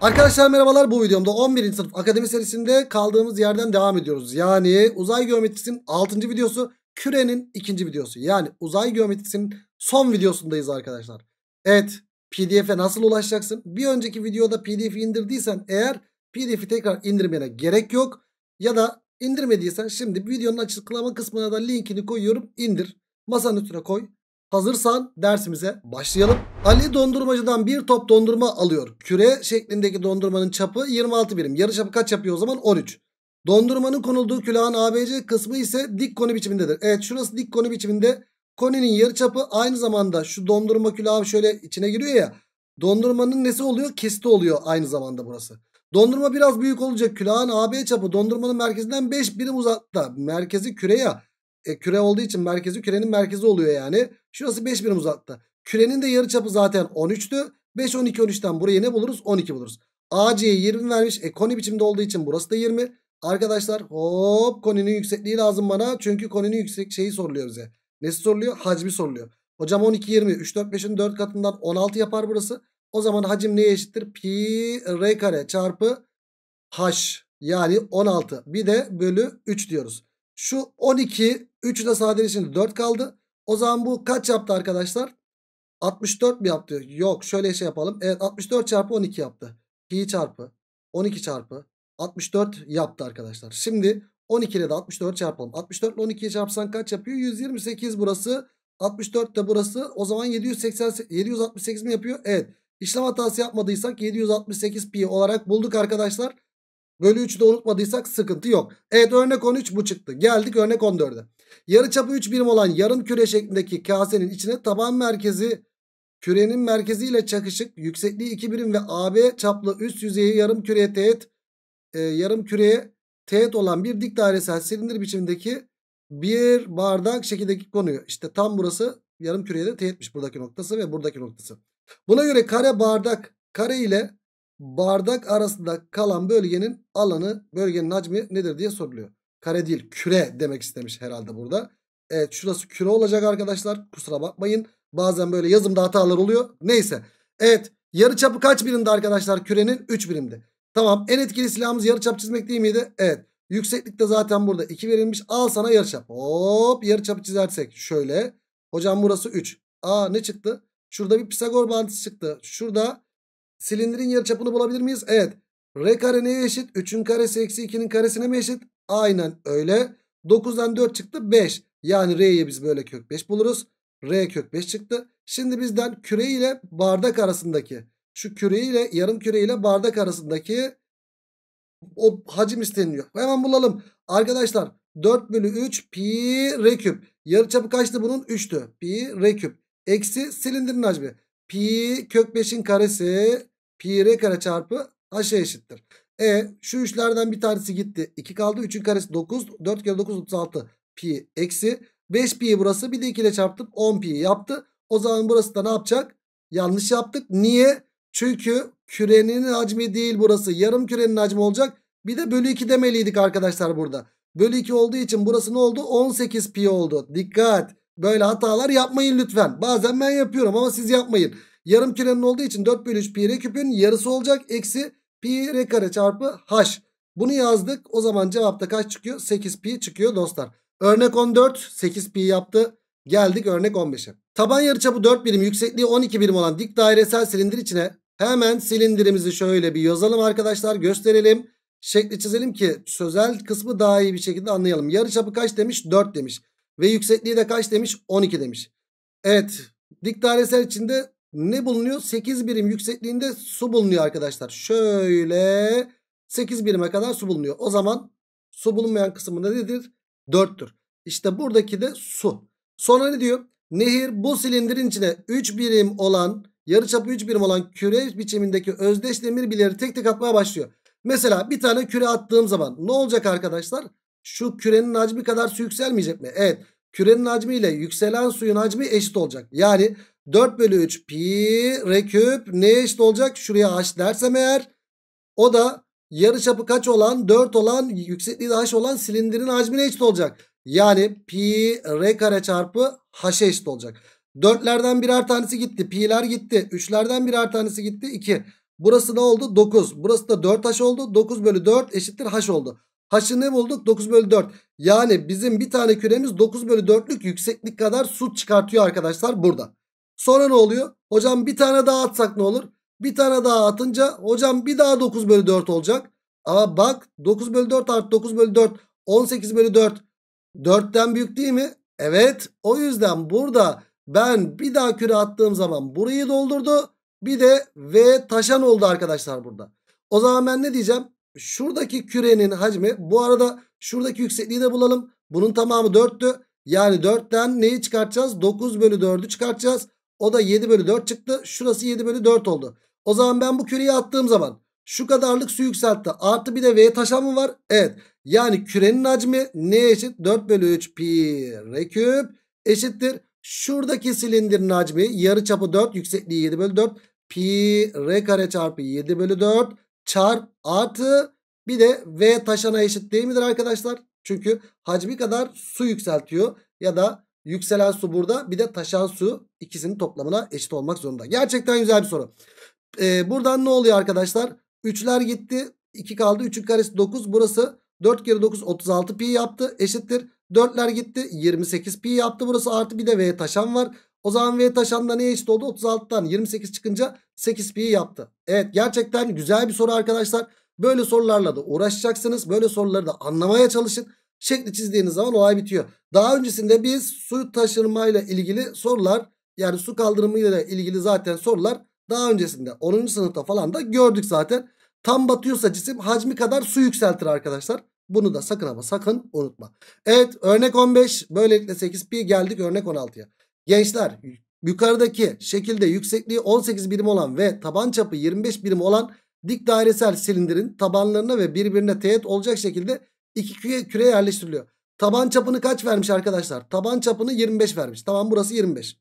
Arkadaşlar merhabalar bu videomda 11. sınıf akademi serisinde kaldığımız yerden devam ediyoruz. Yani uzay geometrisinin 6. videosu kürenin 2. videosu. Yani uzay geometrisinin son videosundayız arkadaşlar. Evet pdf'e nasıl ulaşacaksın? Bir önceki videoda pdf'i indirdiysen eğer pdf'i tekrar indirmene gerek yok. Ya da indirmediysen şimdi videonun açıklama kısmına da linkini koyuyorum indir. Masanın üstüne koy Hazırsan dersimize başlayalım. Ali dondurmacıdan bir top dondurma alıyor. Küre şeklindeki dondurmanın çapı 26 birim. Yarı çapı kaç yapıyor o zaman? 13. Dondurmanın konulduğu külahın ABC kısmı ise dik koni biçimindedir. Evet şurası dik koni biçiminde. Koninin yarı çapı aynı zamanda şu dondurma külahı şöyle içine giriyor ya. Dondurmanın nesi oluyor? Kesti oluyor aynı zamanda burası. Dondurma biraz büyük olacak. Külahın AB çapı dondurmanın merkezinden 5 birim uzakta. Merkezi küre ya. E, küre olduğu için merkezi kürenin merkezi oluyor yani. Şurası 5 birim uzakta. Kürenin de yarıçapı zaten 13'tü. 5 12 13'ten buraya ne buluruz? 12 buluruz. AC'ye 20 vermiş. E koni biçimde olduğu için burası da 20. Arkadaşlar hop koninin yüksekliği lazım bana. Çünkü koninin yüksek şeyi soruluyor bize. Nesi soruluyor? Hacmi soruluyor. Hocam 12 20 3 4 5'in 4 katından 16 yapar burası. O zaman hacim neye eşittir? Pi r kare çarpı h yani 16. Bir de bölü 3 diyoruz. Şu 12 3 de sadeleşince 4 kaldı. O zaman bu kaç yaptı arkadaşlar? 64 mi yaptı? Yok şöyle şey yapalım. Evet 64 çarpı 12 yaptı. Pi çarpı 12 çarpı 64 yaptı arkadaşlar. Şimdi 12 ile de 64 çarpalım. 64 ile 12'yi çarpsan kaç yapıyor? 128 burası. 64 de burası. O zaman 780, 768 mi yapıyor? Evet. İşlem hatası yapmadıysak 768 pi olarak bulduk arkadaşlar. Bölü 3'ü de unutmadıysak sıkıntı yok. Evet örnek 13 bu çıktı. Geldik örnek 14'e. Yarıçapı 3 birim olan yarım küre şeklindeki kasenin içine taban merkezi kürenin merkeziyle çakışık yüksekliği 2 birim ve AB çaplı üst yüzeyi yarım küreye teğet e, yarım küreye teğet olan bir dik dairesel silindir biçimindeki bir bardak şekildeki konuyu işte tam burası yarım küreye de teğetmiş buradaki noktası ve buradaki noktası. Buna göre kare bardak kare ile bardak arasında kalan bölgenin alanı bölgenin hacmi nedir diye soruluyor. Kare değil küre demek istemiş herhalde burada. Evet şurası küre olacak arkadaşlar. Kusura bakmayın. Bazen böyle yazımda hatalar oluyor. Neyse. Evet yarı çapı kaç birimde arkadaşlar kürenin? 3 birimde. Tamam en etkili silahımız yarı çap çizmek değil miydi? Evet. Yükseklikte zaten burada 2 verilmiş. Al sana yarı çap. Hop yarı çapı çizersek şöyle. Hocam burası 3. Aa ne çıktı? Şurada bir Pisagor bağıntısı çıktı. Şurada silindirin yarı çapını bulabilir miyiz? Evet. R kare neye eşit? 3'ün karesi eksi 2'nin karesine mi eşit? Aynen öyle. 9'dan 4 çıktı 5. Yani R'ye biz böyle kök 5 buluruz. R kök 5 çıktı. Şimdi bizden küre ile bardak arasındaki şu küre ile yarım küre ile bardak arasındaki o hacim isteniyor. Hemen bulalım. Arkadaşlar 4 bölü 3 pi r küp. çapı kaçtı bunun? 3'tü. Pi r küp. Eksi silindirin hacmi. Pi kök 5'in karesi pi r kare çarpı h'e eşittir. E şu üçlerden bir tanesi gitti. 2 kaldı. 3'ün karesi 9. 4 kere 9 36 pi eksi. 5 pi burası. Bir de 2 ile çarptım. 10 pi yaptı. O zaman burası da ne yapacak? Yanlış yaptık. Niye? Çünkü kürenin hacmi değil burası. Yarım kürenin hacmi olacak. Bir de bölü 2 demeliydik arkadaşlar burada. Bölü 2 olduğu için burası ne oldu? 18 pi oldu. Dikkat. Böyle hatalar yapmayın lütfen. Bazen ben yapıyorum ama siz yapmayın. Yarım kürenin olduğu için 4 bölü 3 pi küpün yarısı olacak. Eksi Pi r kare çarpı h. Bunu yazdık. O zaman cevapta kaç çıkıyor? 8 pi çıkıyor dostlar. Örnek 14 8 pi yaptı. Geldik örnek 15'e. Taban yarıçapı 4 birim yüksekliği 12 birim olan dik dairesel silindir içine hemen silindirimizi şöyle bir yazalım arkadaşlar gösterelim. Şekli çizelim ki sözel kısmı daha iyi bir şekilde anlayalım. Yarıçapı kaç demiş? 4 demiş. Ve yüksekliği de kaç demiş? 12 demiş. Evet dik dairesel içinde ne bulunuyor? 8 birim yüksekliğinde su bulunuyor arkadaşlar. Şöyle 8 birime kadar su bulunuyor. O zaman su bulunmayan kısmı nedir? 4'tür. İşte buradaki de su. Sonra ne diyor? Nehir bu silindirin içine 3 birim olan yarıçapı 3 birim olan küre biçimindeki özdeş demir bileri tek tek atmaya başlıyor. Mesela bir tane küre attığım zaman ne olacak arkadaşlar? Şu kürenin hacmi kadar su yükselmeyecek mi? Evet. Kürenin hacmi ile yükselen suyun hacmi eşit olacak. Yani 4 bölü 3 pi r küp neye eşit olacak? Şuraya h dersem eğer o da yarı çapı kaç olan 4 olan yüksekliği de h olan silindirin hacmine eşit olacak. Yani pi r kare çarpı h'e eşit olacak. 4'lerden birer tanesi gitti. Pi'ler gitti. 3'lerden birer tanesi gitti. 2. Burası ne oldu? 9. Burası da 4h oldu. 9 bölü 4 eşittir h oldu. H'ı ne bulduk? 9 bölü 4. Yani bizim bir tane küremiz 9 bölü 4'lük yükseklik kadar su çıkartıyor arkadaşlar burada. Sonra ne oluyor? Hocam bir tane daha atsak ne olur? Bir tane daha atınca hocam bir daha 9 bölü 4 olacak. Ama bak 9 bölü 4 artı 9 bölü 4 18 bölü 4 4'ten büyük değil mi? Evet o yüzden burada ben bir daha küre attığım zaman burayı doldurdu. Bir de V taşan oldu arkadaşlar burada. O zaman ben ne diyeceğim? Şuradaki kürenin hacmi bu arada şuradaki yüksekliği de bulalım. Bunun tamamı 4'tü. Yani 4'ten neyi çıkartacağız? 9 bölü 4'ü çıkartacağız. O da 7 bölü 4 çıktı. Şurası 7 bölü 4 oldu. O zaman ben bu küreyi attığım zaman şu kadarlık su yükseltti. Artı bir de V taşan var? Evet. Yani kürenin hacmi ne eşit? 4 bölü 3 pi r küp eşittir. Şuradaki silindirin hacmi yarı çapı 4 yüksekliği 7 bölü 4 pi r kare çarpı 7 bölü 4 çarp artı bir de V taşana eşit değil midir arkadaşlar? Çünkü hacmi kadar su yükseltiyor ya da Yükselen su burada bir de taşan su ikisinin toplamına eşit olmak zorunda. Gerçekten güzel bir soru. Ee, buradan ne oluyor arkadaşlar? 3'ler gitti 2 kaldı 3'ün karesi 9 burası 4 kere 9 36 pi yaptı eşittir. 4'ler gitti 28 pi yaptı burası artı bir de v taşan var. O zaman V taşanda neye eşit oldu? 36'dan 28 çıkınca 8 pi yaptı. Evet gerçekten güzel bir soru arkadaşlar. Böyle sorularla da uğraşacaksınız. Böyle soruları da anlamaya çalışın şekli çizdiğiniz zaman olay bitiyor. Daha öncesinde biz su taşırmayla ilgili sorular yani su kaldırımıyla ilgili zaten sorular daha öncesinde 10. sınıfta falan da gördük zaten. Tam batıyorsa cisim hacmi kadar su yükseltir arkadaşlar. Bunu da sakın ama sakın unutma. Evet örnek 15 böylelikle 8 pi geldik örnek 16'ya. Gençler yukarıdaki şekilde yüksekliği 18 birim olan ve taban çapı 25 birim olan dik dairesel silindirin tabanlarına ve birbirine teğet olacak şekilde 2 küre, küre yerleştiriliyor. Taban çapını kaç vermiş arkadaşlar? Taban çapını 25 vermiş. Tamam burası 25.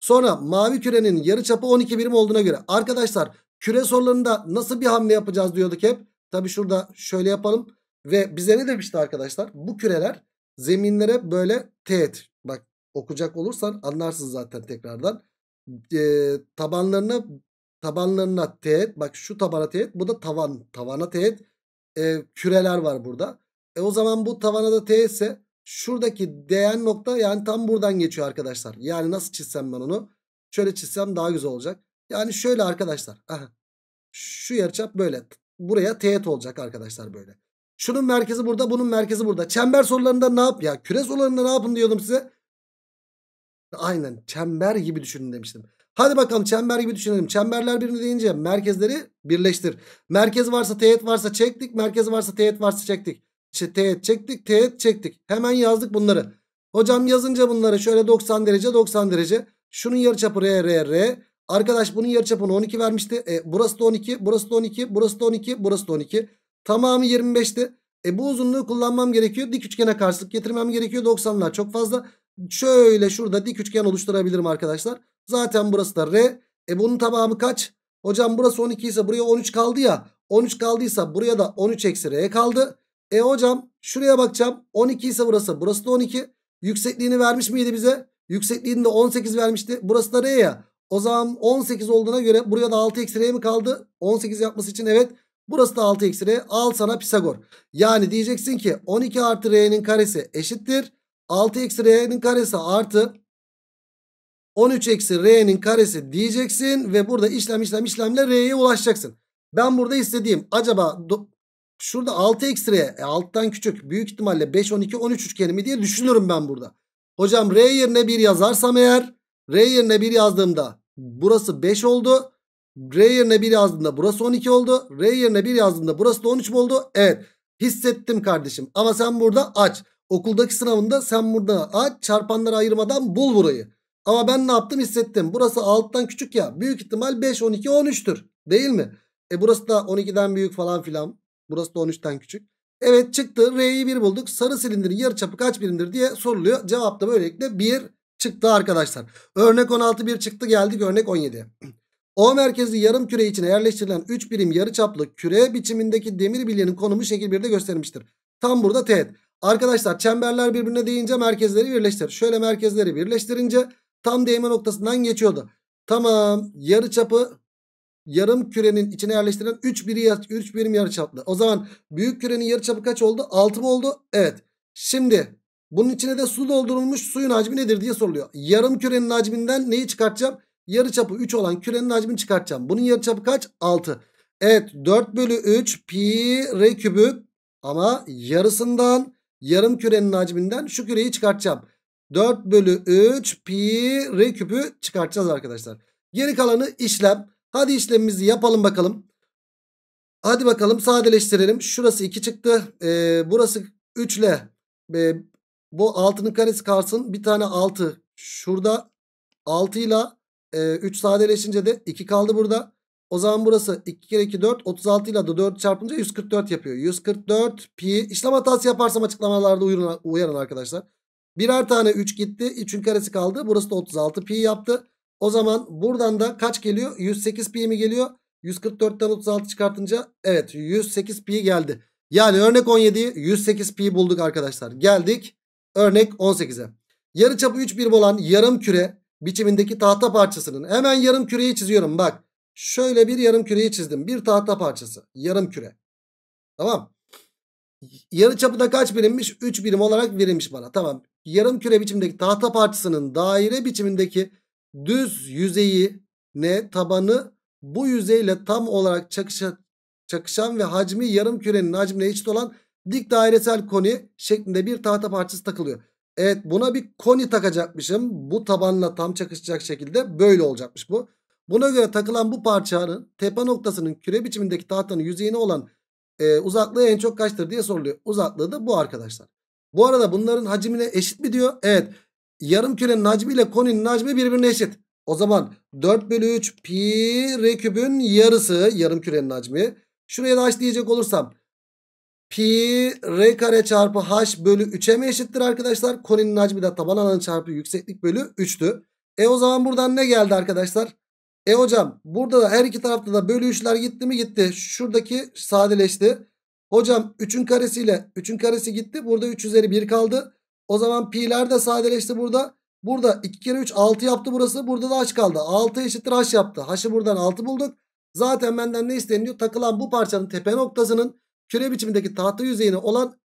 Sonra mavi kürenin yarı çapı 12 birim olduğuna göre. Arkadaşlar küre sorularında nasıl bir hamle yapacağız diyorduk hep. Tabi şurada şöyle yapalım. Ve bize ne demişti arkadaşlar? Bu küreler zeminlere böyle teğet. Bak okuyacak olursan anlarsın zaten tekrardan. E, tabanlarına tabanlarına teğet. Bak şu tabana teğet. Bu da tavan. Tavana teğet. E, küreler var burada. E o zaman bu tavana da t ise şuradaki değen nokta yani tam buradan geçiyor arkadaşlar. Yani nasıl çizsem ben onu? Şöyle çizsem daha güzel olacak. Yani şöyle arkadaşlar. Aha. Şu yarıçap böyle. Buraya teğet olacak arkadaşlar böyle. Şunun merkezi burada, bunun merkezi burada. Çember sorularında ne yap ya? Küre sorularında ne yapın diyordum size. Aynen çember gibi düşünün demiştim. Hadi bakalım çember gibi düşünelim. Çemberler birini deyince merkezleri birleştir. Merkez varsa teğet varsa çektik. Merkez varsa teğet varsa çektik. İşte teğet çektik teğet çektik. Hemen yazdık bunları. Hocam yazınca bunları şöyle 90 derece 90 derece. Şunun yarıçapı R R R. Arkadaş bunun yarıçapını 12 vermişti. E, burası da 12, burası da 12, burası da 12, burası da 12. Tamamı 25'ti. E bu uzunluğu kullanmam gerekiyor. Dik üçgene karşılık getirmem gerekiyor. 90'lar çok fazla. Şöyle şurada dik üçgen oluşturabilirim arkadaşlar. Zaten burası da R. E bunun tamamı kaç? Hocam burası 12 ise buraya 13 kaldı ya. 13 kaldıysa buraya da 13 eksi R kaldı. E hocam şuraya bakacağım. 12 ise burası. Burası da 12. Yüksekliğini vermiş miydi bize? Yüksekliğini de 18 vermişti. Burası da R ya. O zaman 18 olduğuna göre buraya da 6 eksi R mi kaldı? 18 yapması için evet. Burası da 6 eksi R. Al sana Pisagor. Yani diyeceksin ki 12 artı R'nin karesi eşittir. 6 eksi R'nin karesi artı 13 eksi R'nin karesi diyeceksin. Ve burada işlem işlem işlemle R'ye ulaşacaksın. Ben burada istediğim acaba Şurada 6 ekstraya e, alttan küçük büyük ihtimalle 5 12 13 üçgenimi diye düşünürüm ben burada. Hocam R yerine 1 yazarsam eğer R yerine 1 yazdığımda burası 5 oldu. R yerine 1 yazdığımda burası 12 oldu. R yerine 1 yazdığımda burası da 13 oldu? Evet hissettim kardeşim ama sen burada aç. Okuldaki sınavında sen burada aç çarpanları ayırmadan bul burayı. Ama ben ne yaptım hissettim. Burası alttan küçük ya büyük ihtimal 5 12 13'tür değil mi? E burası da 12'den büyük falan filan Burası da 13'ten küçük. Evet çıktı. R'yi 1 bulduk. Sarı silindirin yarıçapı kaç birimdir diye soruluyor. Cevap da böylelikle 1 çıktı arkadaşlar. Örnek 16 1 çıktı geldik örnek 17. O merkezli yarım küre içine yerleştirilen 3 birim yarıçaplı küre biçimindeki demir bilyenin konumu şekil 1'de göstermiştir. Tam burada teğet. Arkadaşlar çemberler birbirine değince merkezleri birleştir. Şöyle merkezleri birleştirince tam değme noktasından geçiyordu. Tamam yarıçapı yarım kürenin içine yerleştirilen 3 biri 3 birim yarıçaplı. O zaman büyük kürenin yarıçapı kaç oldu? 6 mı oldu? Evet. Şimdi bunun içine de su doldurulmuş suyun hacmi nedir diye soruluyor. Yarım kürenin hacminden neyi çıkartacağım? Yarıçapı 3 olan kürenin hacmini çıkartacağım. Bunun yarıçapı kaç? 6. Evet 4 bölü 3 pi r kübü ama yarısından yarım kürenin hacminden şu küreyi çıkartacağım. 4 bölü 3 pi r küpü çıkartacağız arkadaşlar. Geri kalanı işlem. Hadi işlemimizi yapalım bakalım. Hadi bakalım sadeleştirelim. Şurası 2 çıktı. Ee, burası 3 ile e, bu 6'nın karesi kalsın. Bir tane 6. Şurada 6 ile 3 sadeleşince de 2 kaldı burada. O zaman burası 2 kere 2 4. 36 ile de 4 çarpınca 144 yapıyor. 144 pi. İşlem hatası yaparsam açıklamalarda uyarın, uyarın arkadaşlar. Birer tane 3 gitti. 3'ün karesi kaldı. Burası da 36 pi yaptı. O zaman buradan da kaç geliyor? 108 pi mi geliyor? 144'ten 36 çıkartınca evet 108 pi geldi. Yani örnek 17'yi 108 pi bulduk arkadaşlar. Geldik örnek 18'e. Yarıçapı 3 birim olan yarım küre biçimindeki tahta parçasının hemen yarım küreyi çiziyorum bak. Şöyle bir yarım küreyi çizdim. Bir tahta parçası. Yarım küre. Tamam. Yarıçapı da kaç birimmiş? 3 birim olarak verilmiş bana. Tamam. Yarım küre biçimindeki tahta parçasının daire biçimindeki düz yüzeyi ne tabanı bu yüzeyle tam olarak çakışa, çakışan ve hacmi yarım kürenin hacmine eşit olan dik dairesel koni şeklinde bir tahta parçası takılıyor. Evet buna bir koni takacakmışım. Bu tabanla tam çakışacak şekilde böyle olacakmış bu. Buna göre takılan bu parçanın tepe noktasının küre biçimindeki tahtanın yüzeyine olan e, uzaklığı en çok kaçtır diye soruluyor. Uzaklığı da bu arkadaşlar. Bu arada bunların hacmine eşit mi diyor? Evet yarım kürenin hacmi ile koninin hacmi birbirine eşit. O zaman 4 bölü 3 pi r küpün yarısı yarım kürenin hacmi. Şuraya da h diyecek olursam pi r kare çarpı h bölü 3'e mi eşittir arkadaşlar? Koninin hacmi de taban alanı çarpı yükseklik bölü 3'tü. E o zaman buradan ne geldi arkadaşlar? E hocam burada da her iki tarafta da bölü 3'ler gitti mi gitti. Şuradaki sadeleşti. Hocam 3'ün karesiyle 3'ün karesi gitti. Burada 3 üzeri 1 kaldı. O zaman pi'ler de sadeleşti burada. Burada 2 kere 3 6 yaptı burası. Burada da h kaldı. 6 eşittir h yaptı. H'ı buradan 6 bulduk. Zaten benden ne isteniyor? Takılan bu parçanın tepe noktasının küre biçimindeki tahta yüzeyine olan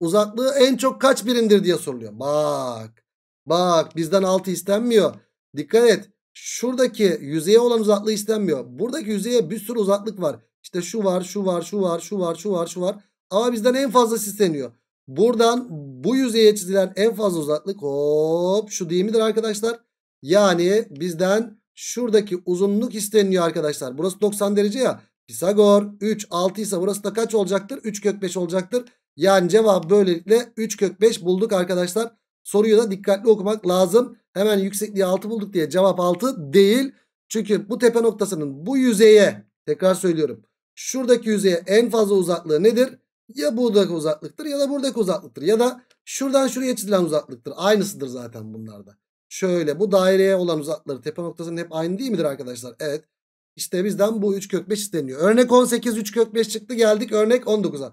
uzaklığı en çok kaç birimdir diye soruluyor. Bak. Bak bizden 6 istenmiyor. Dikkat et. Şuradaki yüzeye olan uzaklığı istenmiyor. Buradaki yüzeye bir sürü uzaklık var. İşte şu var, şu var, şu var, şu var, şu var, şu var. Ama bizden en fazla isteniyor. Buradan bu yüzeye çizilen en fazla uzaklık hop şu değil midir arkadaşlar? Yani bizden şuradaki uzunluk isteniyor arkadaşlar. Burası 90 derece ya. Pisagor 3 6 ise burası da kaç olacaktır? 3 kök 5 olacaktır. Yani cevap böylelikle 3 kök 5 bulduk arkadaşlar. Soruyu da dikkatli okumak lazım. Hemen yüksekliği 6 bulduk diye cevap 6 değil. Çünkü bu tepe noktasının bu yüzeye tekrar söylüyorum. Şuradaki yüzeye en fazla uzaklığı nedir? ya buradaki uzaklıktır ya da buradaki uzaklıktır. Ya da şuradan şuraya çizilen uzaklıktır. Aynısıdır zaten bunlarda. Şöyle bu daireye olan uzakları tepe noktasının hep aynı değil midir arkadaşlar? Evet. İşte bizden bu 3 kök 5 isteniyor. Örnek 18 3 kök 5 çıktı geldik örnek 19'a.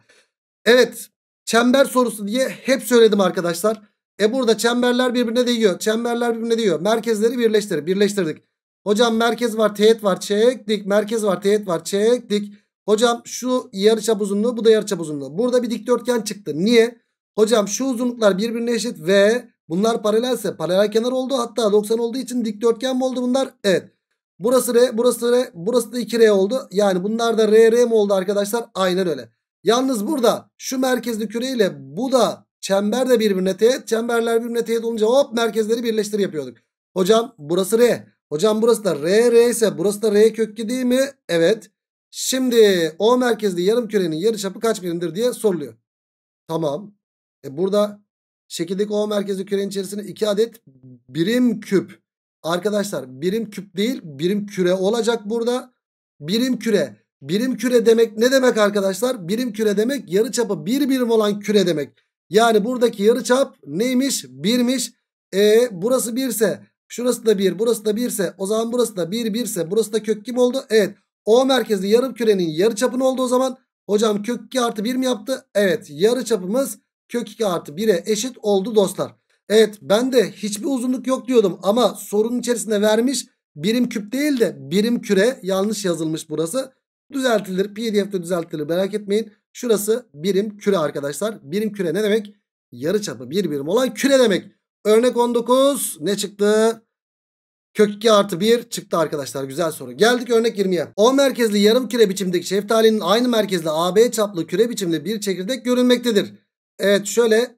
Evet çember sorusu diye hep söyledim arkadaşlar. E burada çemberler birbirine değiyor. Çemberler birbirine değiyor. Merkezleri birleştir. Birleştirdik. Hocam merkez var teğet var çektik. Merkez var teğet var çektik. Hocam şu yarıçap uzunluğu bu da yarıçap uzunluğu. Burada bir dikdörtgen çıktı. Niye? Hocam şu uzunluklar birbirine eşit ve bunlar paralelse paralel kenar oldu. Hatta 90 olduğu için dikdörtgen mi oldu bunlar? Evet. Burası R, burası R, burası da 2R oldu. Yani bunlar da R, R mi oldu arkadaşlar? Aynen öyle. Yalnız burada şu merkezli küre ile bu da çember de birbirine teğet. Çemberler birbirine teğet olunca hop merkezleri birleştir yapıyorduk. Hocam burası R. Hocam burası da R, R ise burası da R kökü değil mi? Evet. Şimdi O merkezli yarım kürenin yarıçapı kaç birimdir diye soruluyor. Tamam. E burada şekildeki O merkezli kürenin içerisine 2 adet birim küp. Arkadaşlar birim küp değil birim küre olacak burada. Birim küre. Birim küre demek ne demek arkadaşlar? Birim küre demek yarıçapı bir birim olan küre demek. Yani buradaki yarıçap neymiş? Birmiş. E burası birse, şurası da bir, burası da birse, o zaman burası da bir birse, burası da kök kim oldu? Evet. O merkezli yarım kürenin yarı çapı ne oldu o zaman. Hocam kök 2 artı 1 mi yaptı? Evet yarı çapımız kök 2 artı 1'e eşit oldu dostlar. Evet ben de hiçbir uzunluk yok diyordum ama sorunun içerisinde vermiş birim küp değil de birim küre yanlış yazılmış burası. Düzeltilir pdf'de düzeltilir merak etmeyin. Şurası birim küre arkadaşlar. Birim küre ne demek? Yarı çapı bir birim olan küre demek. Örnek 19 ne çıktı? Kök 2 artı 1 çıktı arkadaşlar. Güzel soru. Geldik örnek 20'ye. O merkezli yarım küre biçimdeki şeftalinin aynı merkezli AB çaplı küre biçimli bir çekirdek görülmektedir. Evet şöyle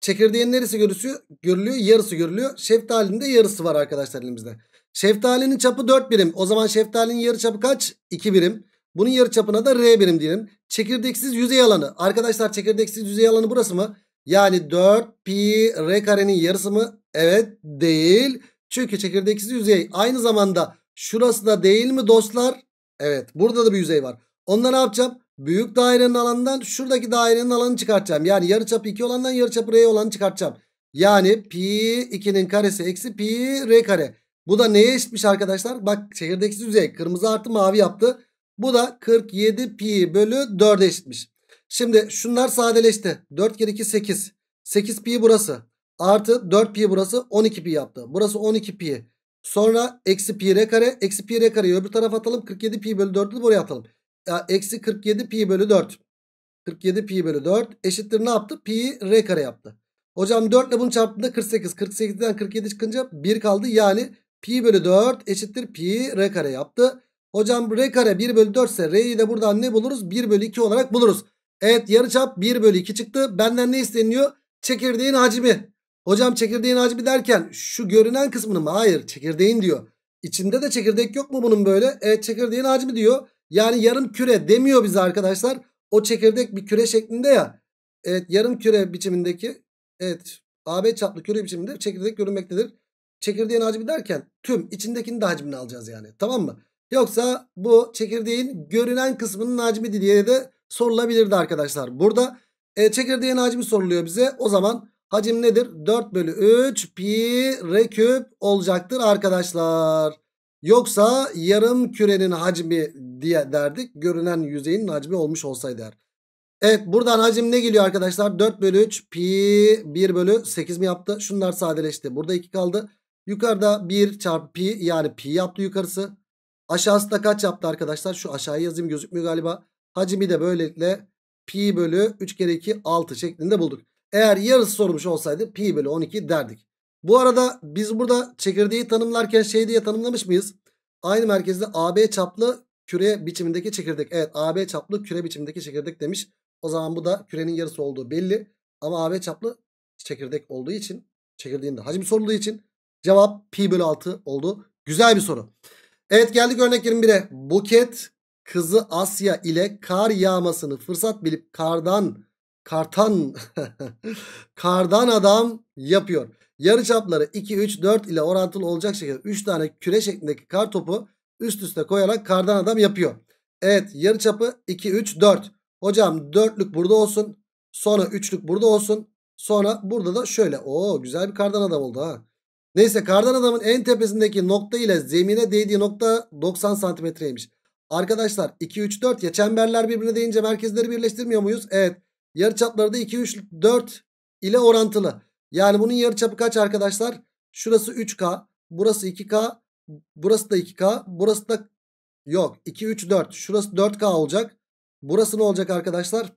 çekirdeğin neresi görüsü görülüyor? Yarısı görülüyor. Şeftalinin de yarısı var arkadaşlar elimizde. Şeftalinin çapı 4 birim. O zaman şeftalinin yarı çapı kaç? 2 birim. Bunun yarı çapına da R birim diyelim. Çekirdeksiz yüzey alanı. Arkadaşlar çekirdeksiz yüzey alanı burası mı? Yani 4 pi R karenin yarısı mı? Evet değil. Çünkü çekirdeksiz yüzey aynı zamanda şurası da değil mi dostlar? Evet burada da bir yüzey var. Onda ne yapacağım? Büyük dairenin alanından şuradaki dairenin alanını çıkartacağım. Yani yarıçapı 2 olandan yarıçapı r olanı çıkartacağım. Yani pi 2'nin karesi eksi pi r kare. Bu da neye eşitmiş arkadaşlar? Bak çekirdeksiz yüzey kırmızı artı mavi yaptı. Bu da 47 pi bölü 4'e eşitmiş. Şimdi şunlar sadeleşti. 4 kere 2 8. 8 pi burası. Artı 4 pi burası 12 pi yaptı. Burası 12 pi. Sonra eksi pi r kare. Eksi pi r kareyi öbür tarafa atalım. 47 pi bölü 4'ü buraya atalım. Ya Eksi 47 pi bölü 4. 47 pi bölü 4 eşittir ne yaptı? Pi r kare yaptı. Hocam 4 ile bunu çarptığında 48. 48'den 47 çıkınca 1 kaldı. Yani pi bölü 4 eşittir pi r kare yaptı. Hocam r kare 1 bölü 4 ise r'yi de buradan ne buluruz? 1 bölü 2 olarak buluruz. Evet yarıçap 1 bölü 2 çıktı. Benden ne isteniyor? Çekirdeğin hacmi. Hocam çekirdeğin hacmi derken şu görünen kısmını mı? Hayır çekirdeğin diyor. İçinde de çekirdek yok mu bunun böyle? E çekirdeğin hacmi diyor. Yani yarım küre demiyor bize arkadaşlar. O çekirdek bir küre şeklinde ya. Evet yarım küre biçimindeki evet AB çaplı küre biçiminde çekirdek görünmektedir. Çekirdeğin hacmi derken tüm içindekinin de hacmini alacağız yani. Tamam mı? Yoksa bu çekirdeğin görünen kısmının hacmi diye de sorulabilirdi arkadaşlar. Burada e, çekirdeğin hacmi soruluyor bize. O zaman Hacim nedir? 4 bölü 3 pi r küp olacaktır arkadaşlar. Yoksa yarım kürenin hacmi diye derdik. Görünen yüzeyin hacmi olmuş olsaydı eğer. Evet buradan hacim ne geliyor arkadaşlar? 4 bölü 3 pi 1 bölü 8 mi yaptı? Şunlar sadeleşti. Burada 2 kaldı. Yukarıda 1 çarpı pi yani pi yaptı yukarısı. Aşağısı da kaç yaptı arkadaşlar? Şu aşağıya yazayım gözükmüyor galiba. Hacimi de böylelikle pi bölü 3 kere 2 6 şeklinde bulduk. Eğer yarısı sormuş olsaydı pi bölü 12 derdik. Bu arada biz burada çekirdeği tanımlarken şey diye tanımlamış mıyız? Aynı merkezde AB çaplı küre biçimindeki çekirdek. Evet AB çaplı küre biçimindeki çekirdek demiş. O zaman bu da kürenin yarısı olduğu belli. Ama AB çaplı çekirdek olduğu için çekirdeğin de hacmi sorulduğu için cevap pi bölü 6 oldu. Güzel bir soru. Evet geldik örnek 21'e. Buket kızı Asya ile kar yağmasını fırsat bilip kardan kartan kardan adam yapıyor. Yarıçapları 2 3 4 ile orantılı olacak şekilde 3 tane küre şeklindeki kar topu üst üste koyarak kardan adam yapıyor. Evet yarıçapı 2 3 4. Hocam dörtlük burada olsun. Sonra üçlük burada olsun. Sonra burada da şöyle. Oo güzel bir kardan adam oldu ha. Neyse kardan adamın en tepesindeki nokta ile zemine değdiği nokta 90 santimetreymiş. Arkadaşlar 2 3 4 ya çemberler birbirine değince merkezleri birleştirmiyor muyuz? Evet. Yarıçapları da 2, 3, 4 ile orantılı. Yani bunun yarıçapı kaç arkadaşlar? Şurası 3K. Burası 2K. Burası da 2K. Burası da yok. 2, 3, 4. Şurası 4K olacak. Burası ne olacak arkadaşlar?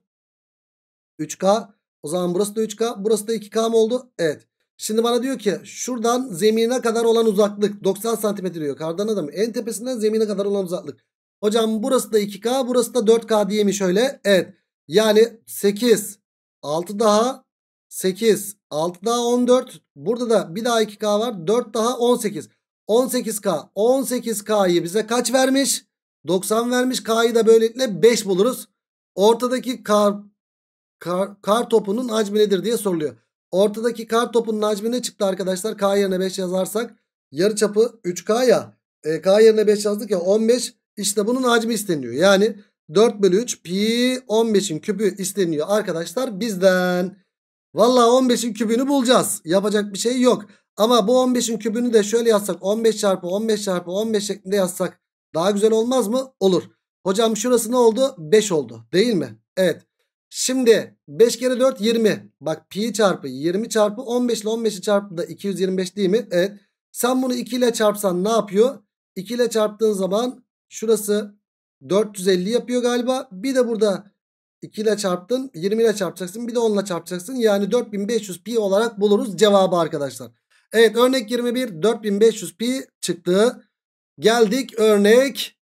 3K. O zaman burası da 3K. Burası da 2K mı oldu? Evet. Şimdi bana diyor ki şuradan zemine kadar olan uzaklık 90 cm diyor. Kardan adam en tepesinden zemine kadar olan uzaklık. Hocam burası da 2K burası da 4K diye mi şöyle? Evet. Yani 8 6 daha 8 6 daha 14 burada da bir daha 2K var 4 daha 18 18K 18K'yı bize kaç vermiş 90 vermiş K'yı da böylelikle 5 buluruz ortadaki kar, kar, kar topunun hacmi nedir diye soruluyor ortadaki kar topunun hacmi ne çıktı arkadaşlar K yerine 5 yazarsak yarı çapı 3K ya e, K yerine 5 yazdık ya 15 işte bunun hacmi isteniyor yani 4 bölü 3 pi 15'in küpü isteniyor arkadaşlar bizden. Valla 15'in kübünü bulacağız. Yapacak bir şey yok. Ama bu 15'in kübünü de şöyle yazsak 15 çarpı 15 çarpı 15 şeklinde yazsak daha güzel olmaz mı? Olur. Hocam şurası ne oldu? 5 oldu değil mi? Evet. Şimdi 5 kere 4 20. Bak pi çarpı 20 çarpı 15 ile 15'i çarpı da 225 değil mi? Evet. Sen bunu 2 ile çarpsan ne yapıyor? 2 ile çarptığın zaman şurası 450 yapıyor galiba. Bir de burada 2 ile çarptın 20 ile çarpacaksın bir de 10 ile çarpacaksın. Yani 4500 pi olarak buluruz cevabı arkadaşlar. Evet örnek 21 4500 pi çıktı. Geldik örnek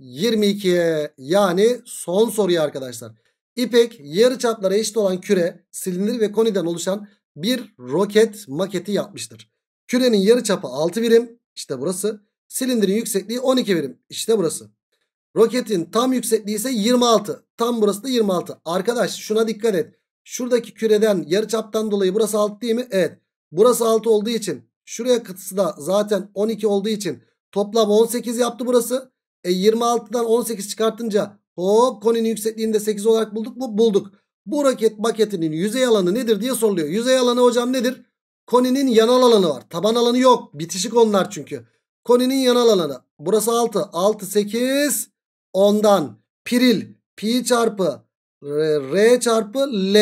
22'ye yani son soruya arkadaşlar. İpek yarı çaplara eşit olan küre silindir ve koniden oluşan bir roket maketi yapmıştır. Kürenin yarı çapı 6 birim işte burası. Silindirin yüksekliği 12 birim işte burası. Roketin tam yüksekliği ise 26. Tam burası da 26. Arkadaş şuna dikkat et. Şuradaki küreden yarıçaptan dolayı burası 6 değil mi? Evet. Burası 6 olduğu için şuraya kıtısı da zaten 12 olduğu için toplam 18 yaptı burası. E 26'dan 18 çıkartınca hop koninin yüksekliğini de 8 olarak bulduk mu? Bulduk. Bu roket maketinin yüzey alanı nedir diye soruluyor. Yüzey alanı hocam nedir? Koninin yanal alanı var. Taban alanı yok. Bitişik onlar çünkü. Koninin yanal alanı. Burası 6. 6, 8 ondan piril pi çarpı r, r çarpı l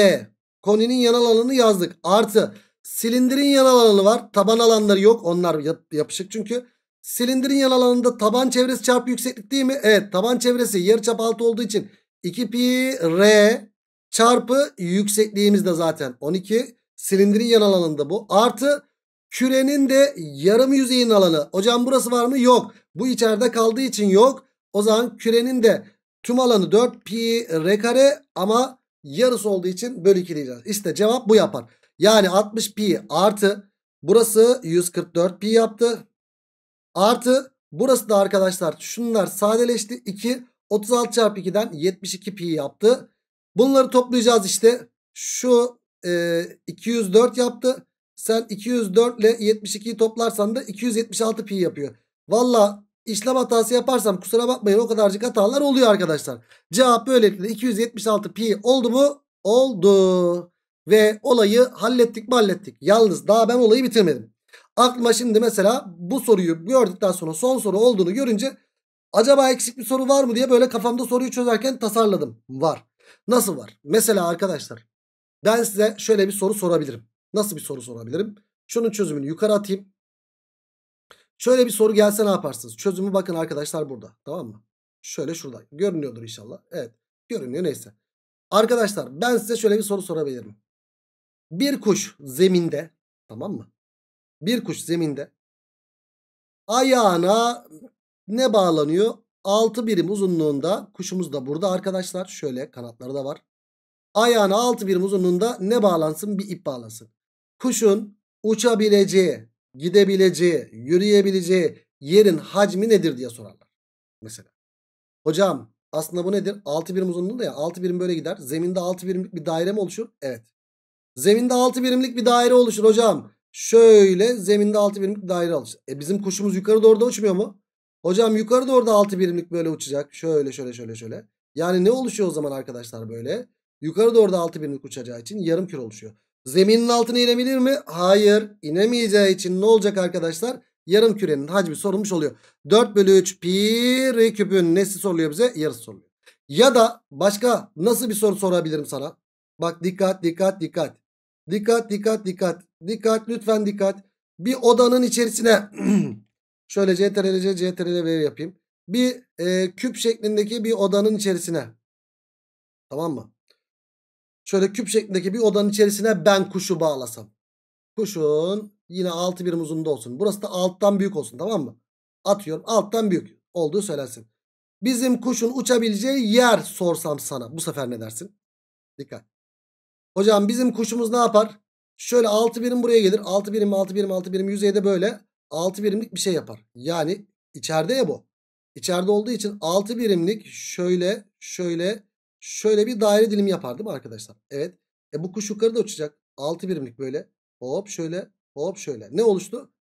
koninin yanal alanı yazdık. Artı silindirin yanal alanı var. Taban alanları yok. Onlar yapışık çünkü. Silindirin yanal alanında taban çevresi çarpı yükseklik değil mi? Evet taban çevresi yarıçap altı olduğu için 2 pi r çarpı yüksekliğimiz de zaten 12. Silindirin yanal alanında bu. Artı kürenin de yarım yüzeyin alanı. Hocam burası var mı? Yok. Bu içeride kaldığı için yok. O zaman kürenin de tüm alanı 4 pi r kare ama yarısı olduğu için bölü 2 diyeceğiz. İşte cevap bu yapar. Yani 60 pi artı burası 144 pi yaptı. Artı burası da arkadaşlar şunlar sadeleşti. 2 36 çarpı 2'den 72 pi yaptı. Bunları toplayacağız işte. Şu e, 204 yaptı. Sen 204 ile 72'yi toplarsan da 276 pi yapıyor. Valla İşlem hatası yaparsam kusura bakmayın o kadarcık hatalar oluyor arkadaşlar. Cevap böylelikle 276 pi oldu mu? Oldu. Ve olayı hallettik mi hallettik. Yalnız daha ben olayı bitirmedim. Aklıma şimdi mesela bu soruyu gördükten sonra son soru olduğunu görünce acaba eksik bir soru var mı diye böyle kafamda soruyu çözerken tasarladım. Var. Nasıl var? Mesela arkadaşlar ben size şöyle bir soru sorabilirim. Nasıl bir soru sorabilirim? Şunun çözümünü yukarı atayım. Şöyle bir soru gelse ne yaparsınız? Çözümü bakın arkadaşlar burada. Tamam mı? Şöyle şurada. Görünüyordur inşallah. Evet. Görünüyor neyse. Arkadaşlar ben size şöyle bir soru sorabilirim. Bir kuş zeminde tamam mı? Bir kuş zeminde ayağına ne bağlanıyor? 6 birim uzunluğunda kuşumuz da burada arkadaşlar. Şöyle kanatları da var. Ayağına 6 birim uzunluğunda ne bağlansın? Bir ip bağlansın. Kuşun uçabileceği gidebileceği, yürüyebileceği yerin hacmi nedir diye sorarlar. Mesela. Hocam aslında bu nedir? 6 birim uzunluğunda ya 6 birim böyle gider. Zeminde 6 birimlik bir daire mi oluşur? Evet. Zeminde 6 birimlik bir daire oluşur hocam. Şöyle zeminde 6 birimlik bir daire oluşur. E bizim kuşumuz yukarı doğru da uçmuyor mu? Hocam yukarı doğru da 6 birimlik böyle uçacak. Şöyle şöyle şöyle şöyle. Yani ne oluşuyor o zaman arkadaşlar böyle? Yukarı doğru da 6 birimlik uçacağı için yarım küre oluşuyor. Zeminin altına inebilir mi? Hayır. İnemeyeceği için ne olacak arkadaşlar? Yarım kürenin hacmi sorulmuş oluyor. 4 bölü 3 pi r küpün nesi soruluyor bize? Yarısı soruluyor. Ya da başka nasıl bir soru sorabilirim sana? Bak dikkat dikkat dikkat. Dikkat dikkat dikkat. Dikkat lütfen dikkat. Bir odanın içerisine şöyle ctrl ctrl v yapayım. Bir e, küp şeklindeki bir odanın içerisine. Tamam mı? Şöyle küp şeklindeki bir odanın içerisine ben kuşu bağlasam. Kuşun yine 6 birim uzunluğunda olsun. Burası da alttan büyük olsun tamam mı? Atıyorum alttan büyük olduğu söylensin. Bizim kuşun uçabileceği yer sorsam sana. Bu sefer ne dersin? Dikkat. Hocam bizim kuşumuz ne yapar? Şöyle 6 birim buraya gelir. 6 birim 6 birim 6 birim yüzeyde böyle 6 birimlik bir şey yapar. Yani içeride ya bu. İçeride olduğu için 6 birimlik şöyle şöyle Şöyle bir daire dilimi yapar değil mi arkadaşlar? Evet. E bu kuş yukarıda uçacak. 6 birimlik böyle. Hop şöyle. Hop şöyle. Ne oluştu?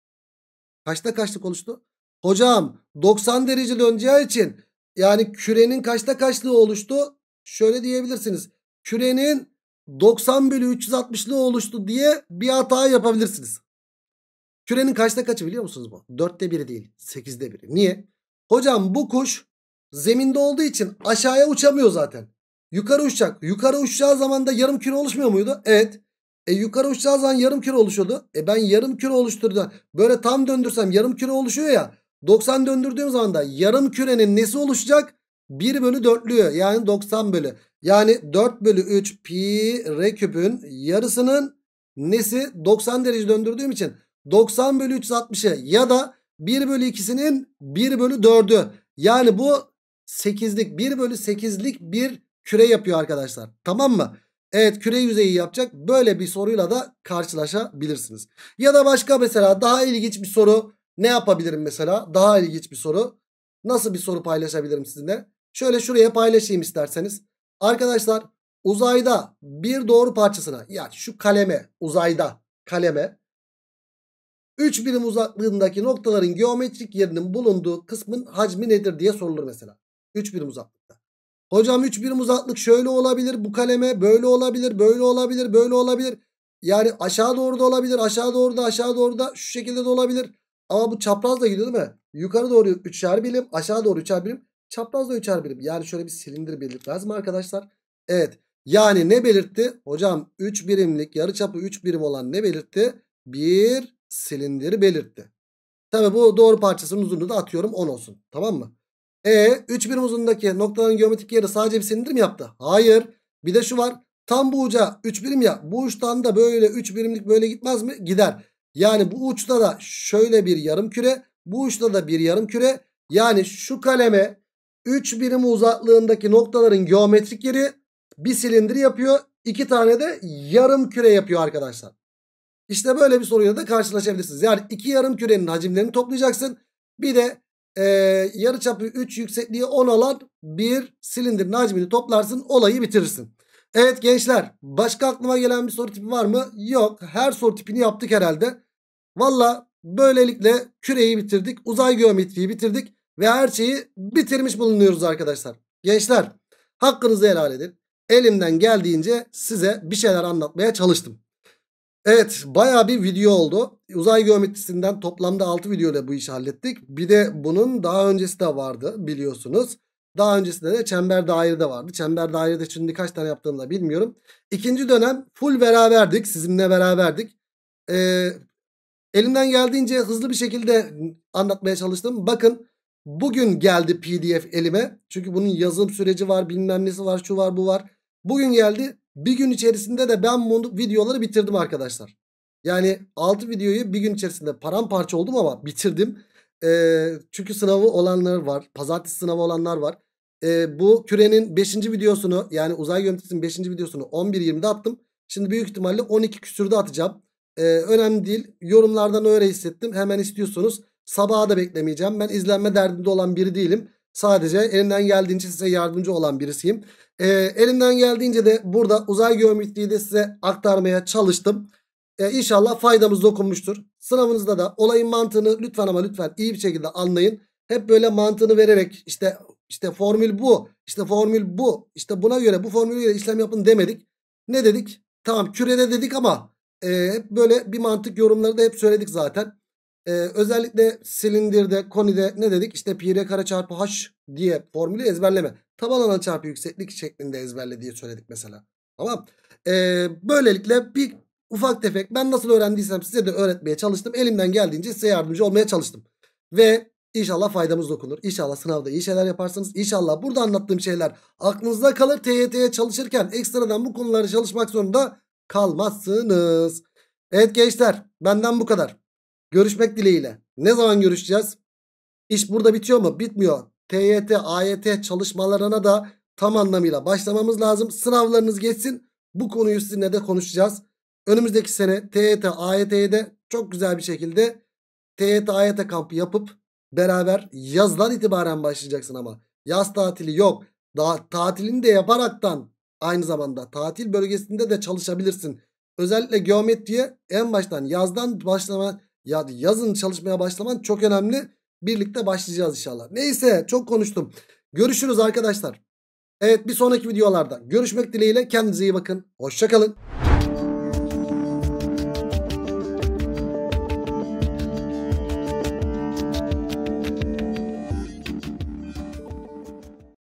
Kaçta kaçlık oluştu? Hocam 90 derece döneceği için yani kürenin kaçta kaçlığı oluştu? Şöyle diyebilirsiniz. Kürenin 90 bölü 360'lığı oluştu diye bir hata yapabilirsiniz. Kürenin kaçta kaçı biliyor musunuz bu? 4'te 1 değil 8'de 1. Niye? Hocam bu kuş zeminde olduğu için aşağıya uçamıyor zaten. Yukarı uçacak. Yukarı uçacağı zaman da yarım küre oluşmuyor muydu? Evet. E yukarı uçacağı zaman yarım küre oluşuyordu. E ben yarım küre oluşturdu. Böyle tam döndürsem yarım küre oluşuyor ya. 90 döndürdüğüm zaman da yarım kürenin nesi oluşacak? 1 bölü 4'lüğü yani 90 bölü. Yani 4 bölü 3 pi re küpün yarısının nesi 90 derece döndürdüğüm için 90 bölü 360'ı ya da 1 bölü 2'sinin 1 bölü 4'ü. Yani bu 8'lik 1 bölü 8'lik bir Küre yapıyor arkadaşlar. Tamam mı? Evet küre yüzeyi yapacak. Böyle bir soruyla da karşılaşabilirsiniz. Ya da başka mesela daha ilginç bir soru. Ne yapabilirim mesela? Daha ilginç bir soru. Nasıl bir soru paylaşabilirim sizinle? Şöyle şuraya paylaşayım isterseniz. Arkadaşlar uzayda bir doğru parçasına yani şu kaleme uzayda kaleme 3 birim uzaklığındaki noktaların geometrik yerinin bulunduğu kısmın hacmi nedir diye sorulur mesela. 3 birim uzaklıkta. Hocam 3 birim uzaklık şöyle olabilir. Bu kaleme böyle olabilir. Böyle olabilir. Böyle olabilir. Yani aşağı doğru da olabilir. Aşağı doğru da aşağı doğru da şu şekilde de olabilir. Ama bu çapraz da gidiyor değil mi? Yukarı doğru 3'er birim. Aşağı doğru 3'er birim. Çapraz da 3'er birim. Yani şöyle bir silindir belirtmez mi arkadaşlar? Evet. Yani ne belirtti? Hocam 3 birimlik yarı çapı 3 birim olan ne belirtti? Bir silindiri belirtti. Tabi bu doğru parçasının uzunluğu da atıyorum 10 olsun. Tamam mı? E 3 birim uzunluğundaki noktaların geometrik yeri sadece bir silindir mi yaptı? Hayır. Bir de şu var. Tam bu uca 3 birim ya. Bu uçtan da böyle 3 birimlik böyle gitmez mi? Gider. Yani bu uçta da şöyle bir yarım küre. Bu uçta da bir yarım küre. Yani şu kaleme 3 birim uzaklığındaki noktaların geometrik yeri bir silindir yapıyor. 2 tane de yarım küre yapıyor arkadaşlar. İşte böyle bir soruyla da karşılaşabilirsiniz. Yani iki yarım kürenin hacimlerini toplayacaksın. Bir de e, çapı 3 yüksekliği 10 olan bir silindirin hacmini toplarsın olayı bitirirsin. Evet gençler başka aklıma gelen bir soru tipi var mı? Yok her soru tipini yaptık herhalde. Valla böylelikle küreyi bitirdik uzay geometriyi bitirdik ve her şeyi bitirmiş bulunuyoruz arkadaşlar. Gençler hakkınızı helal edin. Elimden geldiğince size bir şeyler anlatmaya çalıştım. Evet baya bir video oldu. Uzay geometrisinden toplamda 6 videoyla bu işi hallettik. Bir de bunun daha öncesi de vardı biliyorsunuz. Daha öncesinde de çember daire de vardı. Çember de şimdi kaç tane yaptığını da bilmiyorum. İkinci dönem full beraberdik. Sizinle beraberdik. Ee, elimden geldiğince hızlı bir şekilde anlatmaya çalıştım. Bakın bugün geldi pdf elime. Çünkü bunun yazım süreci var bilmem nesi var şu var bu var. Bugün geldi bir gün içerisinde de ben bu videoları bitirdim arkadaşlar. Yani 6 videoyu bir gün içerisinde paramparça oldum ama bitirdim. E, çünkü sınavı olanlar var. Pazartesi sınavı olanlar var. E, bu kürenin 5. videosunu yani uzay gömtesinin 5. videosunu 11.20'de attım. Şimdi büyük ihtimalle 12 küsürde atacağım. E, önemli değil. Yorumlardan öyle hissettim. Hemen istiyorsunuz. Sabaha da beklemeyeceğim. Ben izlenme derdinde olan biri değilim. Sadece elinden geldiğince size yardımcı olan birisiyim. E, elimden geldiğince de burada uzay geometriyi de size aktarmaya çalıştım. E, inşallah faydamız dokunmuştur. Sınavınızda da olayın mantığını lütfen ama lütfen iyi bir şekilde anlayın. Hep böyle mantığını vererek işte işte formül bu, işte formül bu, işte buna göre bu formüle göre işlem yapın demedik. Ne dedik? Tamam kürede dedik ama e, hep böyle bir mantık yorumları da hep söyledik zaten. Ee, özellikle silindirde, konide ne dedik? İşte pi r kare çarpı h diye formülü ezberleme. Taban alan çarpı yükseklik şeklinde ezberle diye söyledik mesela. Tamam. Ee, böylelikle bir ufak tefek ben nasıl öğrendiysem size de öğretmeye çalıştım. Elimden geldiğince size yardımcı olmaya çalıştım. Ve İnşallah faydamız dokunur. İnşallah sınavda iyi şeyler yaparsınız. İnşallah burada anlattığım şeyler aklınızda kalır. TYT'ye çalışırken ekstradan bu konuları çalışmak zorunda kalmazsınız. Evet gençler benden bu kadar. Görüşmek dileğiyle. Ne zaman görüşeceğiz? İş burada bitiyor mu? Bitmiyor. TYT, AYT çalışmalarına da tam anlamıyla başlamamız lazım. Sınavlarınız geçsin. Bu konuyu sizinle de konuşacağız. Önümüzdeki sene TYT, AYT'ye de çok güzel bir şekilde TYT, AYT kampı yapıp beraber yazdan itibaren başlayacaksın ama. Yaz tatili yok. Daha tatilini de yaparaktan aynı zamanda tatil bölgesinde de çalışabilirsin. Özellikle geometriye en baştan yazdan başlamak. Ya yazın çalışmaya başlaman çok önemli. Birlikte başlayacağız inşallah. Neyse çok konuştum. Görüşürüz arkadaşlar. Evet bir sonraki videolarda görüşmek dileğiyle kendinize iyi bakın. Hoşçakalın.